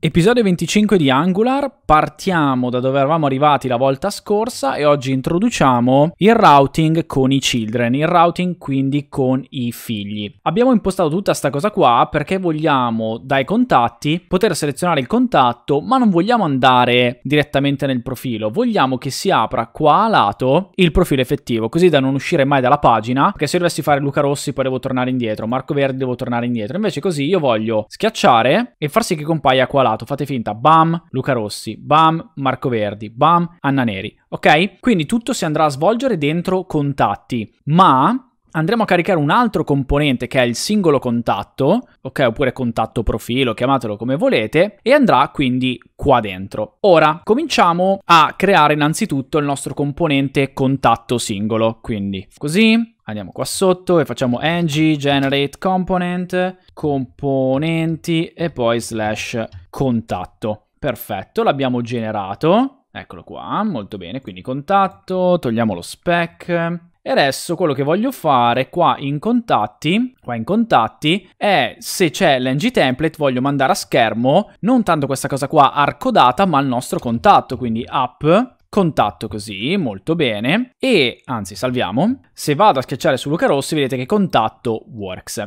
Episodio 25 di Angular, partiamo da dove eravamo arrivati la volta scorsa e oggi introduciamo il routing con i children, il routing quindi con i figli. Abbiamo impostato tutta questa cosa qua perché vogliamo dai contatti poter selezionare il contatto ma non vogliamo andare direttamente nel profilo, vogliamo che si apra qua a lato il profilo effettivo così da non uscire mai dalla pagina perché se dovessi fare Luca Rossi poi devo tornare indietro, Marco Verdi devo tornare indietro, invece così io voglio schiacciare e far sì che compaia qua lato cavalato, fate finta, bam, Luca Rossi, bam, Marco Verdi, bam, Anna Neri, ok? Quindi tutto si andrà a svolgere dentro contatti, ma andremo a caricare un altro componente che è il singolo contatto, ok, oppure contatto profilo, chiamatelo come volete, e andrà quindi qua dentro. Ora cominciamo a creare innanzitutto il nostro componente contatto singolo, quindi così Andiamo qua sotto e facciamo ng generate component, componenti e poi slash contatto. Perfetto, l'abbiamo generato. Eccolo qua, molto bene. Quindi contatto, togliamo lo spec. E adesso quello che voglio fare qua in contatti, qua in contatti, è se c'è l'ng template voglio mandare a schermo non tanto questa cosa qua arcodata, ma il nostro contatto, quindi app Contatto così, molto bene. E, anzi, salviamo. Se vado a schiacciare su Luca Rossi, vedete che contatto works.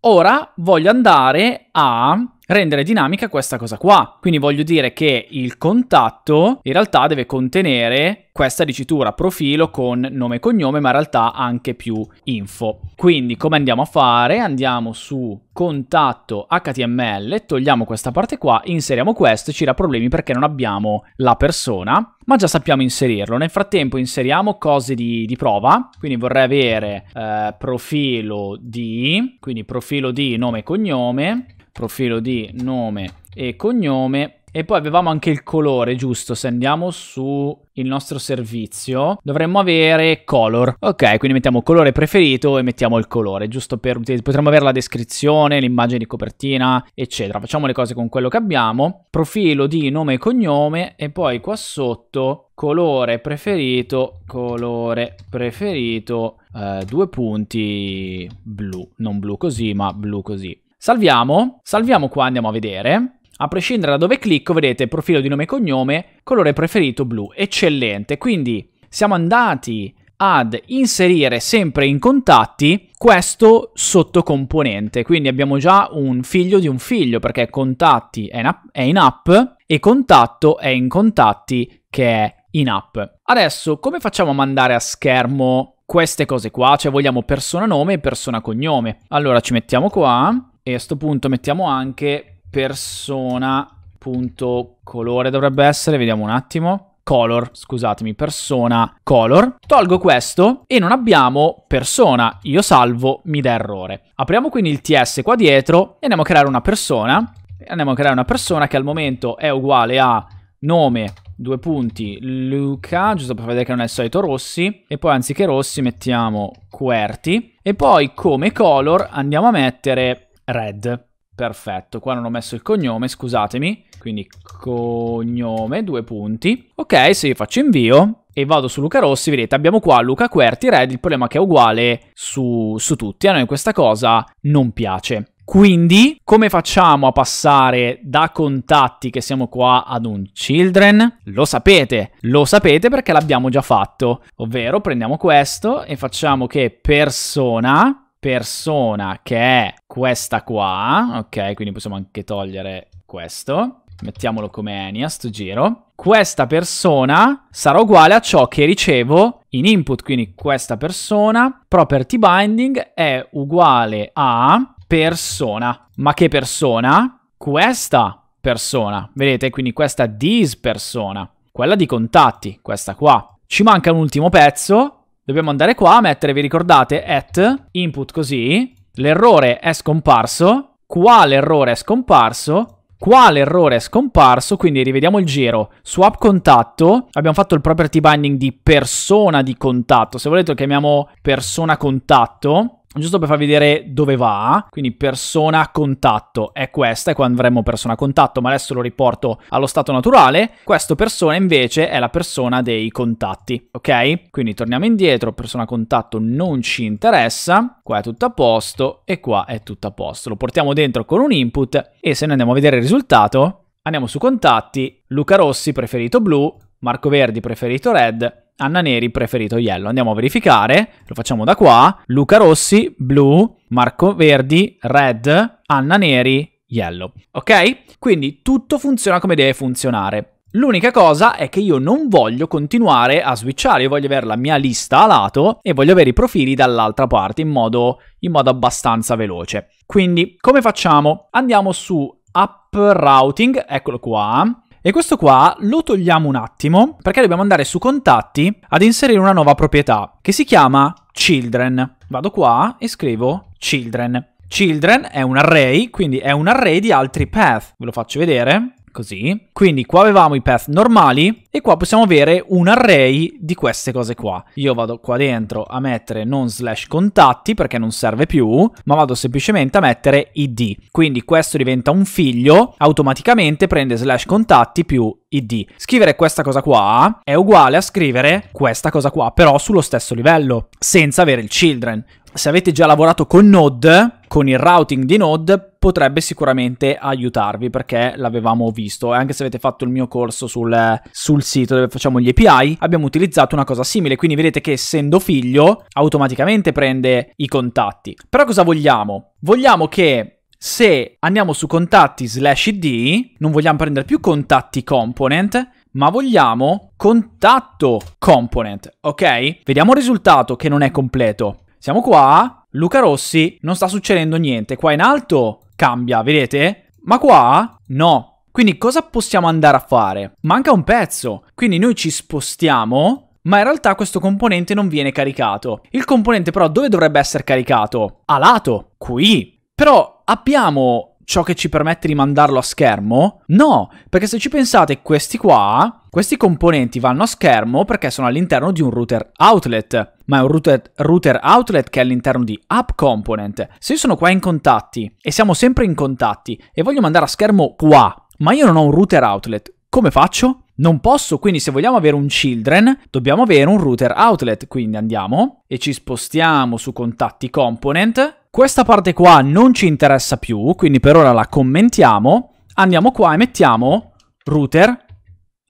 Ora voglio andare a rendere dinamica questa cosa qua. Quindi voglio dire che il contatto in realtà deve contenere questa dicitura profilo con nome e cognome, ma in realtà anche più info. Quindi come andiamo a fare? Andiamo su contatto HTML, togliamo questa parte qua, inseriamo questo e ci dà problemi perché non abbiamo la persona, ma già sappiamo inserirlo. Nel frattempo inseriamo cose di, di prova, quindi vorrei avere eh, profilo di, quindi profilo di nome e cognome, profilo di nome e cognome e poi avevamo anche il colore, giusto? Se andiamo su il nostro servizio dovremmo avere color. Ok, quindi mettiamo colore preferito e mettiamo il colore, giusto per potremmo avere la descrizione, l'immagine di copertina, eccetera. Facciamo le cose con quello che abbiamo. Profilo di nome e cognome e poi qua sotto colore preferito, colore preferito, eh, due punti blu, non blu così, ma blu così. Salviamo, salviamo qua, andiamo a vedere. A prescindere da dove clicco, vedete profilo di nome e cognome, colore preferito blu, eccellente. Quindi siamo andati ad inserire sempre in contatti questo sottocomponente. Quindi abbiamo già un figlio di un figlio perché contatti è in app, è in app e contatto è in contatti che è in app. Adesso come facciamo a mandare a schermo queste cose qua? Cioè vogliamo persona nome e persona cognome. Allora ci mettiamo qua e a questo punto mettiamo anche persona.colore dovrebbe essere, vediamo un attimo color, scusatemi, persona color. Tolgo questo e non abbiamo persona, io salvo, mi dà errore. Apriamo quindi il ts qua dietro e andiamo a creare una persona. Andiamo a creare una persona che al momento è uguale a nome, due punti, Luca, giusto per vedere che non è il solito Rossi. E poi anziché Rossi mettiamo Querti. E poi come color andiamo a mettere Red. Perfetto, qua non ho messo il cognome, scusatemi. Quindi cognome, due punti. Ok, se sì, faccio invio e vado su Luca Rossi. Vedete, abbiamo qua Luca Querti Red, il problema è che è uguale su, su tutti. A noi questa cosa non piace. Quindi, come facciamo a passare da contatti che siamo qua ad un children? Lo sapete, lo sapete perché l'abbiamo già fatto. Ovvero prendiamo questo e facciamo che persona persona che è questa qua, ok? Quindi possiamo anche togliere questo. Mettiamolo come Enya sto giro. Questa persona sarà uguale a ciò che ricevo in input, quindi questa persona, property binding, è uguale a persona. Ma che persona? Questa persona. Vedete, quindi questa this persona. Quella di contatti, questa qua. Ci manca un ultimo pezzo, Dobbiamo andare qua, a mettere, vi ricordate, at, input così, l'errore è scomparso, quale errore è scomparso, quale errore è scomparso, quindi rivediamo il giro. Swap contatto, abbiamo fatto il property binding di persona di contatto, se volete lo chiamiamo persona contatto, giusto per far vedere dove va, quindi persona contatto è questa, e quando avremmo persona contatto, ma adesso lo riporto allo stato naturale, questo persona invece è la persona dei contatti, ok? Quindi torniamo indietro, persona contatto non ci interessa, qua è tutto a posto e qua è tutto a posto, lo portiamo dentro con un input e se noi andiamo a vedere il risultato, andiamo su contatti, Luca Rossi preferito blu, Marco Verdi preferito red, Anna Neri preferito Yellow. Andiamo a verificare, lo facciamo da qua. Luca Rossi, blu, Marco Verdi, red, Anna Neri, yellow. Ok? Quindi tutto funziona come deve funzionare. L'unica cosa è che io non voglio continuare a switchare, io voglio avere la mia lista a lato e voglio avere i profili dall'altra parte in modo, in modo abbastanza veloce. Quindi come facciamo? Andiamo su App Routing, eccolo qua, e questo qua lo togliamo un attimo perché dobbiamo andare su contatti ad inserire una nuova proprietà che si chiama children. Vado qua e scrivo children. Children è un array, quindi è un array di altri path. Ve lo faccio vedere così. Quindi qua avevamo i path normali e qua possiamo avere un array di queste cose qua. Io vado qua dentro a mettere non slash contatti perché non serve più, ma vado semplicemente a mettere id. Quindi questo diventa un figlio, automaticamente prende slash contatti più id. Scrivere questa cosa qua è uguale a scrivere questa cosa qua, però sullo stesso livello, senza avere il children. Se avete già lavorato con Node, con il routing di Node, potrebbe sicuramente aiutarvi perché l'avevamo visto e anche se avete fatto il mio corso sul, sul, sito dove facciamo gli API abbiamo utilizzato una cosa simile quindi vedete che essendo figlio automaticamente prende i contatti però cosa vogliamo? Vogliamo che se andiamo su contatti slash id non vogliamo prendere più contatti component ma vogliamo contatto component ok? Vediamo il risultato che non è completo siamo qua Luca Rossi non sta succedendo niente. Qua in alto cambia, vedete? Ma qua no. Quindi cosa possiamo andare a fare? Manca un pezzo, quindi noi ci spostiamo ma in realtà questo componente non viene caricato. Il componente però dove dovrebbe essere caricato? A lato, qui. Però abbiamo ciò che ci permette di mandarlo a schermo? No, perché se ci pensate questi qua questi componenti vanno a schermo perché sono all'interno di un router outlet, ma è un router, router outlet che è all'interno di app component. Se io sono qua in contatti e siamo sempre in contatti e voglio mandare a schermo qua, ma io non ho un router outlet, come faccio? Non posso, quindi se vogliamo avere un children, dobbiamo avere un router outlet, quindi andiamo e ci spostiamo su contatti component. Questa parte qua non ci interessa più, quindi per ora la commentiamo. Andiamo qua e mettiamo router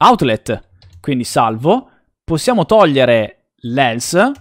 outlet, quindi salvo, possiamo togliere l'else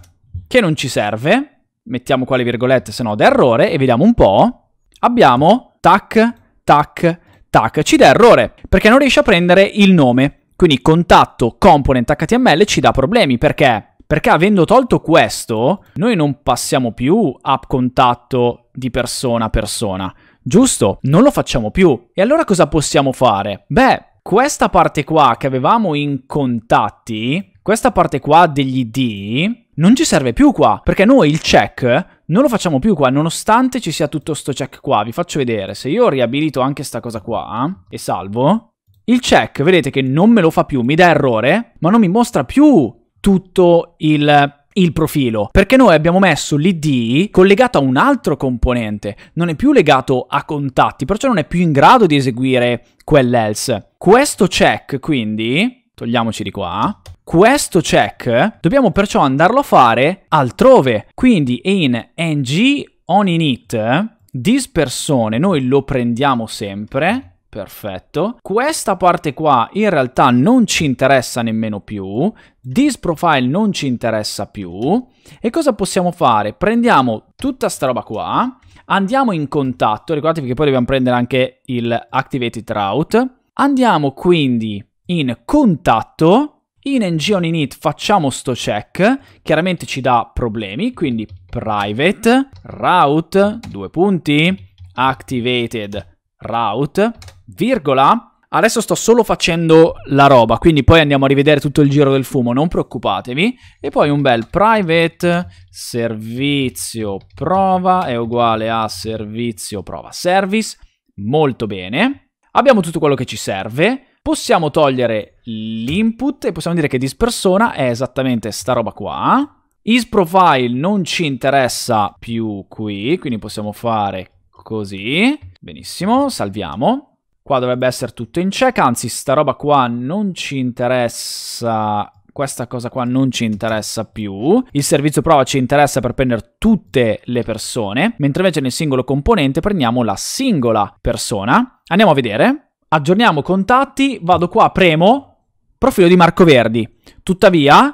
che non ci serve, mettiamo qua virgolette se no da errore e vediamo un po', abbiamo tac, tac, tac, ci dà errore perché non riesce a prendere il nome, quindi contatto component HTML ci dà problemi perché perché avendo tolto questo, noi non passiamo più a contatto di persona a persona, giusto? Non lo facciamo più. E allora cosa possiamo fare? Beh, questa parte qua che avevamo in contatti, questa parte qua degli D, non ci serve più qua, perché noi il check non lo facciamo più qua, nonostante ci sia tutto sto check qua. Vi faccio vedere, se io riabilito anche sta cosa qua e salvo, il check vedete che non me lo fa più, mi dà errore, ma non mi mostra più tutto il il profilo, perché noi abbiamo messo l'ID collegato a un altro componente, non è più legato a contatti, perciò non è più in grado di eseguire quell'else. Questo check, quindi, togliamoci di qua, questo check dobbiamo perciò andarlo a fare altrove, quindi in ng on init dispersione noi lo prendiamo sempre Perfetto. Questa parte qua in realtà non ci interessa nemmeno più, This profile non ci interessa più. E cosa possiamo fare? Prendiamo tutta sta roba qua, andiamo in contatto, ricordatevi che poi dobbiamo prendere anche il activated route. Andiamo quindi in contatto, in ng init facciamo sto check, chiaramente ci dà problemi, quindi private route, due punti, activated route, virgola, adesso sto solo facendo la roba, quindi poi andiamo a rivedere tutto il giro del fumo, non preoccupatevi. E poi un bel private servizio prova è uguale a servizio prova service, molto bene. Abbiamo tutto quello che ci serve, possiamo togliere l'input e possiamo dire che dispersona è esattamente sta roba qua. IsProfile non ci interessa più qui, quindi possiamo fare così. Benissimo, salviamo. Qua dovrebbe essere tutto in check, anzi sta roba qua non ci interessa questa cosa qua non ci interessa più. Il servizio prova ci interessa per prendere tutte le persone, mentre invece nel singolo componente prendiamo la singola persona. Andiamo a vedere. Aggiorniamo contatti, vado qua, premo, profilo di Marco Verdi. Tuttavia,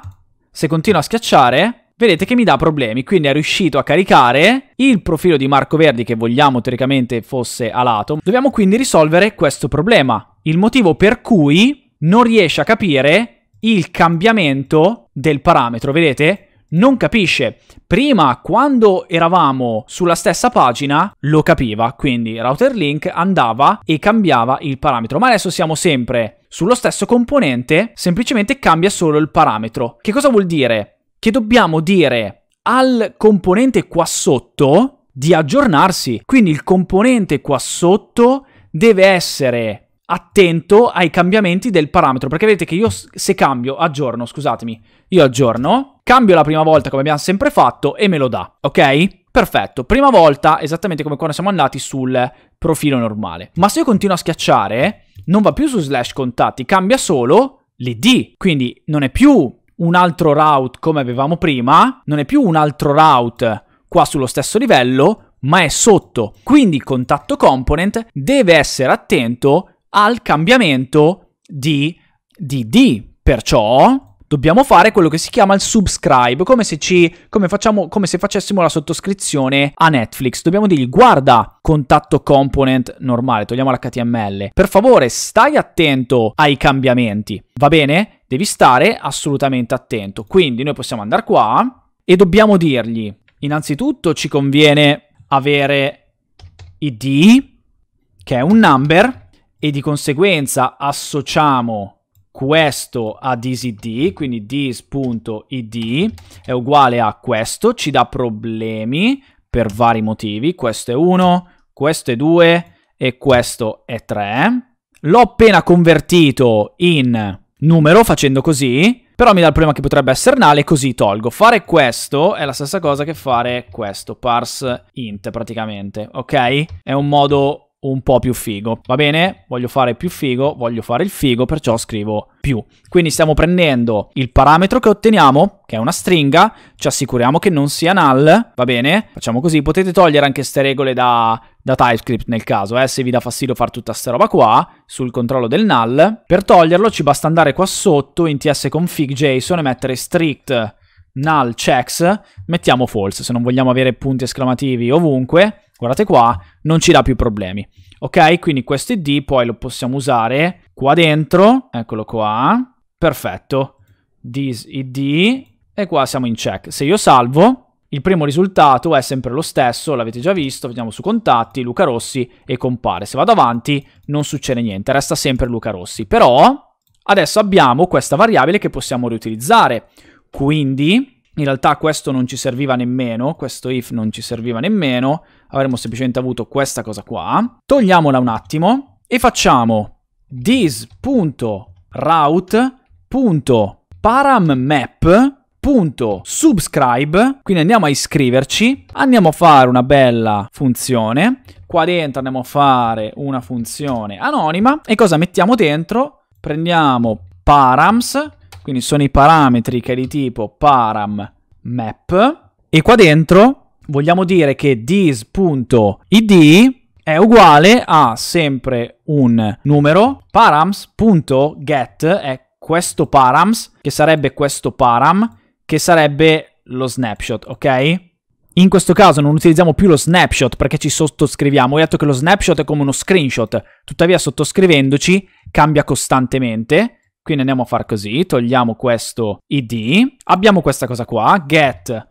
se continuo a schiacciare, vedete che mi dà problemi, quindi è riuscito a caricare il profilo di Marco Verdi che vogliamo teoricamente fosse alato. Dobbiamo quindi risolvere questo problema, il motivo per cui non riesce a capire il cambiamento del parametro, vedete? non capisce. Prima, quando eravamo sulla stessa pagina, lo capiva, quindi router link andava e cambiava il parametro, ma adesso siamo sempre sullo stesso componente, semplicemente cambia solo il parametro. Che cosa vuol dire? che dobbiamo dire al componente qua sotto di aggiornarsi. Quindi il componente qua sotto deve essere attento ai cambiamenti del parametro, perché vedete che io se cambio, aggiorno, scusatemi, io aggiorno, cambio la prima volta come abbiamo sempre fatto e me lo dà, ok? Perfetto, prima volta esattamente come quando siamo andati sul profilo normale. Ma se io continuo a schiacciare, non va più su slash contatti, cambia solo l'id, quindi non è più un altro route come avevamo prima, non è più un altro route qua sullo stesso livello, ma è sotto. Quindi il contatto component deve essere attento al cambiamento di DD. Perciò dobbiamo fare quello che si chiama il subscribe, come se, ci, come facciamo, come se facessimo la sottoscrizione a Netflix. Dobbiamo dirgli guarda contatto component normale, togliamo l'HTML. Per favore, stai attento ai cambiamenti, va bene? Devi stare assolutamente attento. Quindi noi possiamo andare qua e dobbiamo dirgli, innanzitutto ci conviene avere id, che è un number, e di conseguenza associamo questo a disid, quindi dis.id è uguale a questo, ci dà problemi per vari motivi, questo è 1, questo è 2 e questo è 3. L'ho appena convertito in numero facendo così, però mi dà il problema che potrebbe essere nale, così tolgo. Fare questo è la stessa cosa che fare questo, parse int praticamente, ok? È un modo un po' più figo. Va bene? Voglio fare più figo, voglio fare il figo, perciò scrivo più. Quindi stiamo prendendo il parametro che otteniamo, che è una stringa, ci assicuriamo che non sia null, va bene? Facciamo così, potete togliere anche queste regole da, da TypeScript nel caso, eh, se vi dà fastidio fare tutta sta roba qua, sul controllo del null. Per toglierlo ci basta andare qua sotto in tsconfig.json e mettere strict null checks, mettiamo false, se non vogliamo avere punti esclamativi ovunque, guardate qua, non ci dà più problemi. Ok, quindi questo ID poi lo possiamo usare qua dentro, eccolo qua, perfetto, this ID, e qua siamo in check. Se io salvo, il primo risultato è sempre lo stesso, l'avete già visto, vediamo su contatti, Luca Rossi e compare. Se vado avanti non succede niente, resta sempre Luca Rossi. Però adesso abbiamo questa variabile che possiamo riutilizzare, quindi in realtà questo non ci serviva nemmeno, questo if non ci serviva nemmeno, avremmo semplicemente avuto questa cosa qua. Togliamola un attimo e facciamo this.route.parammap.subscribe, quindi andiamo a iscriverci, andiamo a fare una bella funzione, qua dentro andiamo a fare una funzione anonima e cosa mettiamo dentro? Prendiamo params quindi sono i parametri che è di tipo param map e qua dentro vogliamo dire che this.id è uguale a sempre un numero params.get è questo params che sarebbe questo param che sarebbe lo snapshot, ok? In questo caso non utilizziamo più lo snapshot perché ci sottoscriviamo. Ho detto che lo snapshot è come uno screenshot, tuttavia sottoscrivendoci cambia costantemente quindi andiamo a far così, togliamo questo id, abbiamo questa cosa qua, get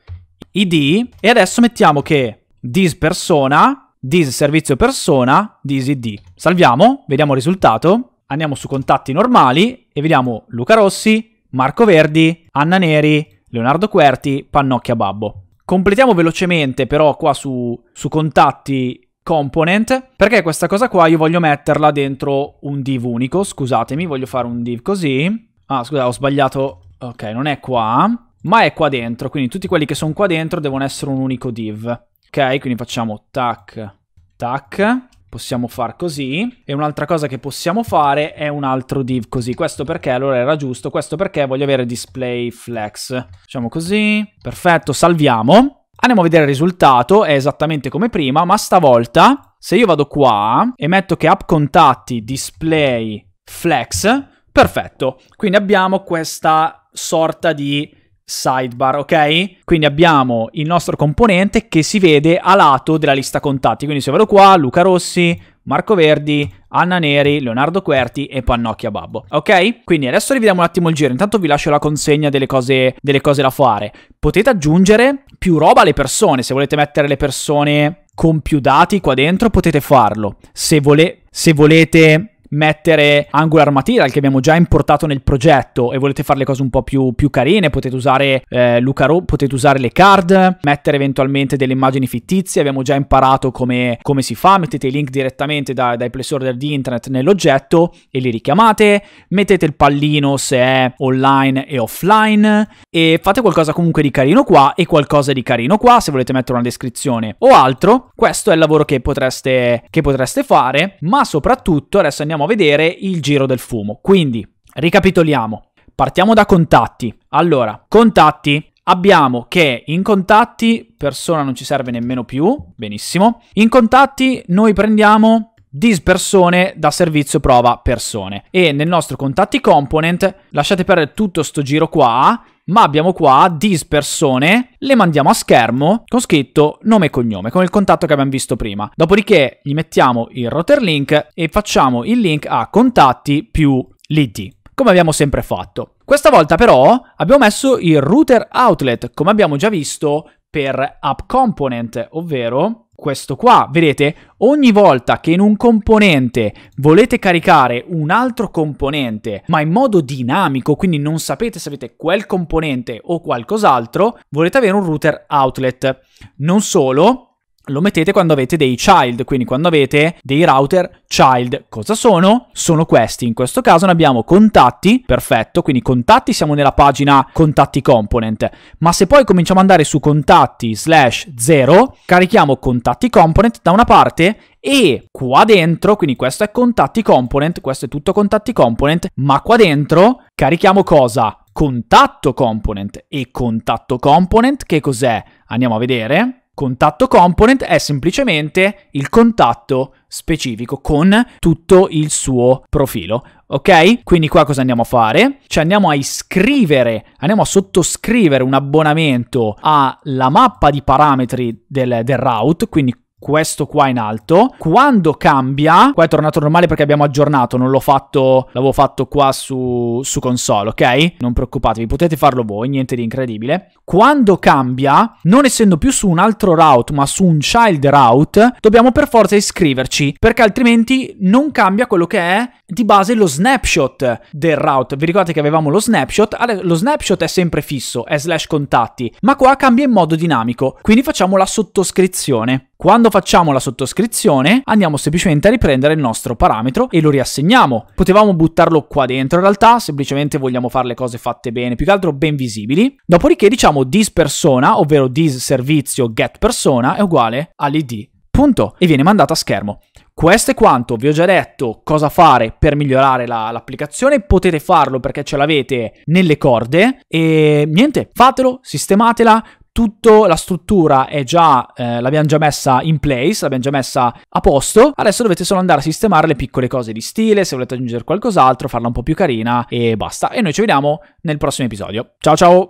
id, e adesso mettiamo che this persona, this servizio persona, this id. Salviamo, vediamo il risultato, andiamo su contatti normali e vediamo Luca Rossi, Marco Verdi, Anna Neri, Leonardo Querti, Pannocchia Babbo. Completiamo velocemente però qua su, su contatti component, perché questa cosa qua io voglio metterla dentro un div unico, scusatemi, voglio fare un div così. Ah, scusa, ho sbagliato, ok, non è qua, ma è qua dentro, quindi tutti quelli che sono qua dentro devono essere un unico div. Ok, quindi facciamo tac, tac, possiamo far così e un'altra cosa che possiamo fare è un altro div così questo perché allora era giusto questo perché voglio avere display flex facciamo così perfetto salviamo Andiamo a vedere il risultato, è esattamente come prima, ma stavolta se io vado qua e metto che app contatti display flex, perfetto. Quindi abbiamo questa sorta di sidebar, ok? Quindi abbiamo il nostro componente che si vede a lato della lista contatti. Quindi se vado qua, Luca Rossi, Marco Verdi, Anna Neri, Leonardo Querti e Pannocchia Babbo. Ok? Quindi adesso rivediamo un attimo il giro. Intanto vi lascio la consegna delle cose, delle cose da fare. Potete aggiungere più roba alle persone. Se volete mettere le persone con più dati qua dentro potete farlo. Se, vole se volete mettere Angular Material che abbiamo già importato nel progetto e volete fare le cose un po' più, più carine, potete usare eh, Lucaro, potete usare le card, mettere eventualmente delle immagini fittizie, abbiamo già imparato come, come si fa, mettete i link direttamente da, dai play store di internet nell'oggetto e li richiamate, mettete il pallino se è online e offline e fate qualcosa comunque di carino qua e qualcosa di carino qua se volete mettere una descrizione o altro, questo è il lavoro che potreste, che potreste fare, ma soprattutto adesso andiamo andiamo a vedere il giro del fumo. Quindi, ricapitoliamo. Partiamo da contatti. Allora, contatti. Abbiamo che in contatti persona non ci serve nemmeno più, benissimo. In contatti noi prendiamo dispersone da servizio prova persone e nel nostro contatti component lasciate perdere tutto sto giro qua ma abbiamo qua dispersone, le mandiamo a schermo con scritto nome e cognome, con il contatto che abbiamo visto prima. Dopodiché gli mettiamo il router link e facciamo il link a contatti più l'id, come abbiamo sempre fatto. Questa volta però abbiamo messo il router outlet, come abbiamo già visto per app component, ovvero questo qua. Vedete, ogni volta che in un componente volete caricare un altro componente, ma in modo dinamico, quindi non sapete se avete quel componente o qualcos'altro, volete avere un router outlet. Non solo, lo mettete quando avete dei child, quindi quando avete dei router child. Cosa sono? Sono questi. In questo caso ne abbiamo contatti, perfetto, quindi contatti siamo nella pagina contatti component, ma se poi cominciamo ad andare su contatti slash 0, carichiamo contatti component da una parte e qua dentro, quindi questo è contatti component, questo è tutto contatti component, ma qua dentro carichiamo cosa? Contatto component e contatto component che cos'è? Andiamo a vedere contatto component è semplicemente il contatto specifico con tutto il suo profilo, ok? Quindi qua cosa andiamo a fare? Ci cioè andiamo a iscrivere, andiamo a sottoscrivere un abbonamento alla mappa di parametri del, del route, quindi questo qua in alto. Quando cambia, qua è tornato normale perché abbiamo aggiornato, non l'ho fatto, l'avevo fatto qua su, su, console, ok? Non preoccupatevi, potete farlo voi, niente di incredibile. Quando cambia, non essendo più su un altro route, ma su un child route, dobbiamo per forza iscriverci, perché altrimenti non cambia quello che è di base lo snapshot del route. Vi ricordate che avevamo lo snapshot? Allora, lo snapshot è sempre fisso, è slash contatti, ma qua cambia in modo dinamico, quindi facciamo la sottoscrizione. Quando facciamo la sottoscrizione andiamo semplicemente a riprendere il nostro parametro e lo riassegniamo. Potevamo buttarlo qua dentro in realtà, semplicemente vogliamo fare le cose fatte bene, più che altro ben visibili. Dopodiché diciamo this persona, ovvero this servizio get persona è uguale all'id. Punto. E viene mandata a schermo. Questo è quanto, vi ho già detto cosa fare per migliorare la, l'applicazione, potete farlo perché ce l'avete nelle corde e niente, fatelo, sistematela, tutto la struttura è già, eh, l'abbiamo già messa in place, l'abbiamo già messa a posto, adesso dovete solo andare a sistemare le piccole cose di stile, se volete aggiungere qualcos'altro, farla un po' più carina e basta. E noi ci vediamo nel prossimo episodio. Ciao ciao!